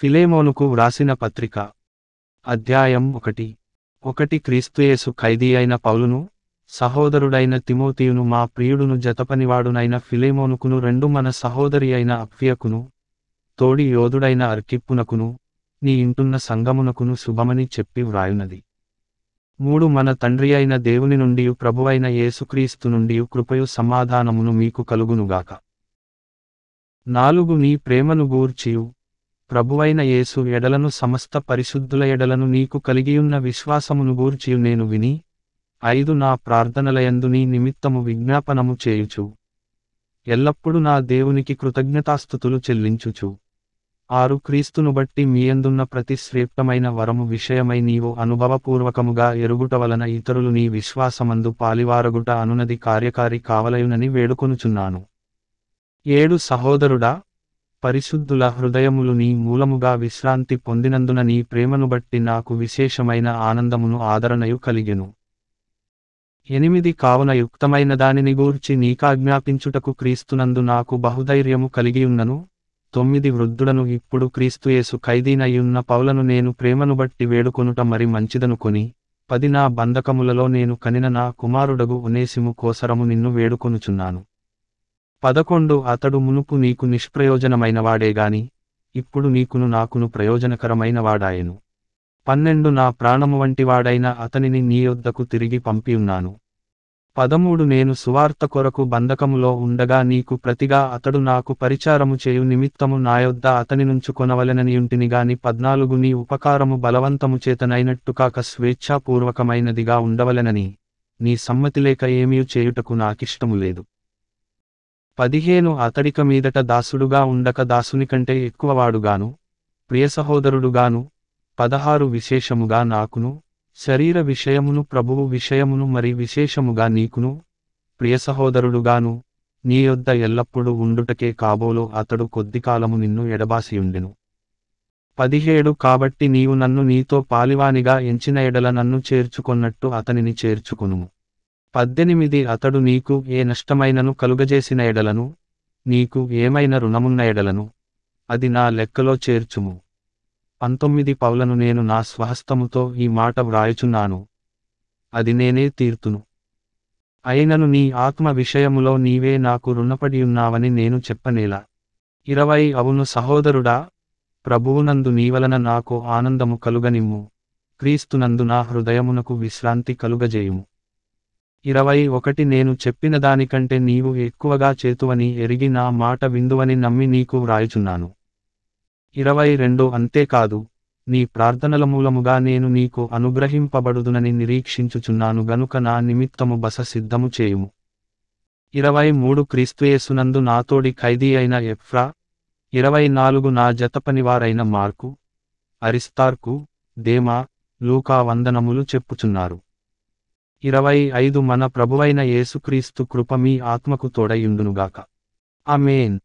ఫిలేమోనుకు వ్రాసిన పత్రిక అధ్యాయం ఒకటి ఒకటి క్రీస్తుయేసు ఖైదీ అయిన పౌలును సహోదరుడైన తిమోతియును మా ప్రియుడును జతపనివాడునైన ఫిలేమోనుకును రెండు మన సహోదరి అయిన అఫ్యకును తోడి యోధుడైన అర్కిప్పునకును నీ ఇంటున్న సంగమునకును శుభమని చెప్పి వ్రాయునది మూడు మన తండ్రి అయిన దేవుని నుండి ప్రభువైన యేసుక్రీస్తు నుండి కృపయు సమాధానమును మీకు కలుగునుగాక నాలుగు నీ ప్రేమను గూర్చియు ప్రభువైన యేసు ఎడలను సమస్త పరిశుద్ధుల ఎడలను నీకు కలిగియున్న విశ్వాసమును గూర్చి నేను విని ఐదు నా ప్రార్థనలయందు నీ నిమిత్తము విజ్ఞాపనము చేయుచు ఎల్లప్పుడూ నా దేవునికి కృతజ్ఞతాస్థుతులు చెల్లించుచు ఆరు క్రీస్తును బట్టి మీయందున్న ప్రతి శ్రేష్టమైన వరము విషయమై నీవు అనుభవపూర్వకముగా ఎరుగుట వలన ఇతరులు నీ విశ్వాసమందు పాలివారగుట అనునది కార్యకారి కావలయునని వేడుకొనుచున్నాను ఏడు సహోదరుడా పరిశుద్ధుల హృదయములు నీ మూలముగా విశ్రాంతి పొందినందున నీ ప్రేమను బట్టి నాకు విశేషమైన ఆనందమును ఆదరణయు కలిగెను ఎనిమిది కావున యుక్తమైన దానిని గూర్చి నీకాజ్ఞాపించుటకు క్రీస్తునందు నాకు బహుధైర్యము కలిగియున్నను తొమ్మిది వృద్ధులను ఇప్పుడు క్రీస్తుయేసు ఖైదీనయ్యున్న పౌలను నేను ప్రేమను బట్టి వేడుకొనుట మరి మంచిదనుకొని పది నా బంధకములలో నేను కనిన నా కుమారుడగు ఉనేసిము కోసరము నిన్ను వేడుకొనుచున్నాను పదకొండు అతడు మునుపు నీకు నిష్ప్రయోజనమైనవాడేగాని ఇప్పుడు నీకును నాకును ప్రయోజనకరమైనవాడాయను పన్నెండు నా ప్రాణము వంటివాడైన అతనిని నీ యొద్దకు తిరిగి పంపియున్నాను పదమూడు నేను సువార్త కొరకు బంధకములో ఉండగా నీకు ప్రతిగా అతడు నాకు పరిచారము చేయు నిమిత్తము నాయొద్ద అతని నుంచు కొనవలెననియుంటిని గాని పద్నాలుగు నీ ఉపకారము బలవంతము చేతనైనట్టు కాక స్వేచ్ఛాపూర్వకమైనదిగా ఉండవలెనని నీ సమ్మతి లేక ఏమీ చేయుటకు నాకిష్టము లేదు పదిహేను అతడిక మీదట దాసుడుగా ఉండక దాసునికంటే ఎక్కువవాడుగాను ప్రియసహోదరుడుగాను పదహారు విశేషముగా నాకును శరీర విషయమును ప్రభువు విషయమును మరి విశేషముగా నీకును ప్రియసహోదరుడుగాను నీ యొద్ద ఎల్లప్పుడూ ఉండుటకే కాబోలు అతడు కొద్దికాలము నిన్ను ఎడబాసియుండెను పదిహేడు కాబట్టి నీవు నన్ను నీతో పాలివానిగా ఎంచిన ఎడల నన్ను చేర్చుకొన్నట్టు అతనిని చేర్చుకును పద్దెనిమిది అతడు నీకు ఏ నష్టమైనను కలుగజేసిన ఎడలను నీకు ఏమైన రుణమున్న ఎడలను అది నా లెక్కలో చేర్చుము పంతొమ్మిది పౌలను నేను నా స్వహస్తముతో ఈ మాట వ్రాయుచున్నాను అది నేనే తీర్తును అయినను నీ ఆత్మ విషయములో నీవే నాకు రుణపడి ఉన్నావని నేను చెప్పనేలా ఇరవై అవును సహోదరుడా ప్రభువునందు నీవలన నాకు ఆనందము కలుగనిమ్ము క్రీస్తునందు నా హృదయమునకు విశ్రాంతి కలుగజేయుము ఇరవై ఒకటి నేను చెప్పినదానికంటే నీవు ఎక్కువగా చేతువని ఎరిగి నా మాట విందువని నమ్మి నీకు వ్రాయుచున్నాను ఇరవై రెండు అంతేకాదు నీ ప్రార్థనల మూలముగా నేను నీకు అనుగ్రహింపబడుదునని నిరీక్షించుచున్నాను గనుక నా నిమిత్తము బస సిద్ధము చేయుము ఇరవై మూడు క్రీస్తుయేసునందు నాతోడి ఖైదీ అయిన ఎఫ్రా ఇరవై నాలుగు నా జతపనివారైన మార్కు అరిస్తార్కు దేమా లూకా వందనములు చెప్పుచున్నారు ఇరవై ఐదు మన ప్రభువైన యేసుక్రీస్తు కృప మీ ఆత్మకు తోడయుండునుగాక మేన్